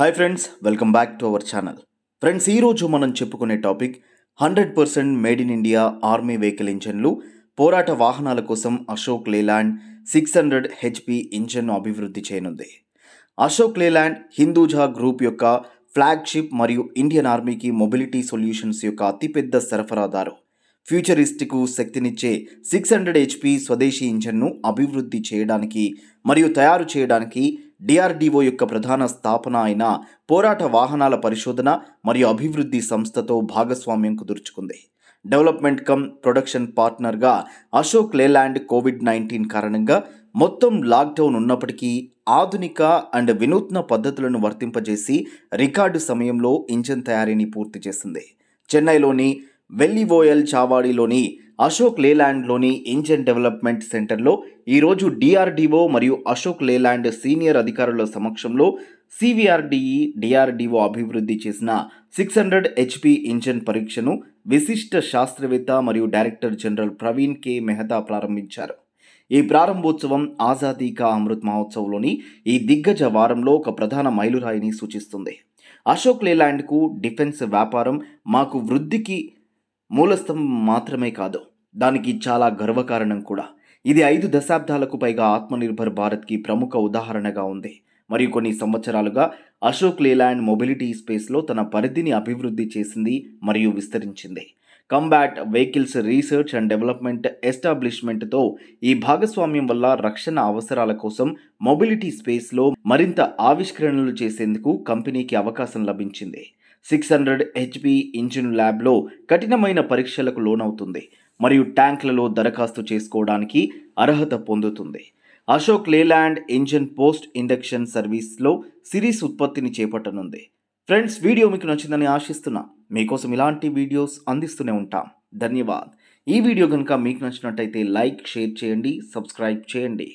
hi friends welcome back to our channel friends ఈరోజు మనం చెప్పుకునే topic hundred percent made in India army vehicle ఇంజన్లు పోరాట వాహనాల కోసం Ashok Leyland six hundred HP engine అభివృద్ధి చేయనుంది అశోక్ లేలాండ్ హిందూజా గ్రూప్ యొక్క ఫ్లాగ్షిప్ మరియు ఇండియన్ ఆర్మీకి మొబిలిటీ సొల్యూషన్స్ యొక్క అతిపెద్ద సరఫరాదారు ఫ్యూచరిస్టికు శక్తినిచ్చే సిక్స్ హండ్రెడ్ హెచ్పి స్వదేశీ ఇంజన్ను అభివృద్ధి చేయడానికి మరియు తయారు చేయడానికి డిఆర్డీఓ యొక్క ప్రధాన స్థాపన అయిన పోరాట వాహనాల పరిశోధన మరియు అభివృద్ధి సంస్థతో భాగస్వామ్యం కుదుర్చుకుంది డెవలప్మెంట్ కమ్ ప్రొడక్షన్ పార్ట్నర్గా అశోక్ లేలాండ్ కోవిడ్ నైన్టీన్ కారణంగా మొత్తం లాక్డౌన్ ఉన్నప్పటికీ ఆధునిక అండ్ వినూత్న పద్ధతులను వర్తింపజేసి రికార్డు సమయంలో ఇంజన్ తయారీని పూర్తి చేసింది చెన్నైలోని వెల్లివోయల్ చావాడిలోని అశోక్ లేలాండ్లోని ఇంజన్ డెవలప్మెంట్ సెంటర్లో ఈరోజు డిఆర్డీఓ మరియు అశోక్ లేలాండ్ సీనియర్ అధికారుల సమక్షంలో సివిఆర్డిఈ డిఆర్డీఓ e, అభివృద్ధి చేసిన సిక్స్ హండ్రెడ్ హెచ్పి ఇంజన్ పరీక్షను విశిష్ట శాస్త్రవేత్త మరియు director general Praveen K Mehta ప్రారంభించారు ఈ ప్రారంభోత్సవం ఆజాదీ కా అమృత్ మహోత్సవ్లోని ఈ దిగ్గజ వారంలో ఒక ప్రధాన మైలురాయిని సూచిస్తుంది అశోక్ లేలాండ్కు డిఫెన్స్ వ్యాపారం మాకు వృద్ధికి మూలస్తంభం మాత్రమే కాదు దానికి చాలా గర్వకారణం కూడా ఇది ఐదు దశాబ్దాలకు పైగా ఆత్మనిర్భర్ భారత్కి ప్రముఖ ఉదాహరణగా ఉంది మరియు కొన్ని సంవత్సరాలుగా అశోక్ లేలాండ్ మొబిలిటీ స్పేస్లో తన పరిధిని అభివృద్ధి చేసింది మరియు విస్తరించింది combat vehicles research and development ఎస్టాబ్లిష్మెంట్తో ఈ భాగస్వామ్యం వల్ల రక్షణ అవసరాల కోసం మొబిలిటీ స్పేస్లో మరింత ఆవిష్కరణలు చేసేందుకు కంపెనీకి అవకాశం లభించింది సిక్స్ హండ్రెడ్ హెచ్పి ఇంజిన్ ల్యాబ్లో కఠినమైన పరీక్షలకు లోనవుతుంది మరియు ట్యాంక్లలో దరఖాస్తు చేసుకోవడానికి అర్హత పొందుతుంది Ashok Leyland engine post induction సర్వీస్లో సిరీస్ ఉత్పత్తిని చేపట్టనుంది ఫ్రెండ్స్ వీడియో మీకు నచ్చిందని ఆశిస్తున్నా మీకోసం ఇలాంటి వీడియోస్ అందిస్తూనే ఉంటాం ధన్యవాద్ ఈ వీడియో కనుక మీకు నచ్చినట్టయితే లైక్ షేర్ చేయండి సబ్స్క్రైబ్ చేయండి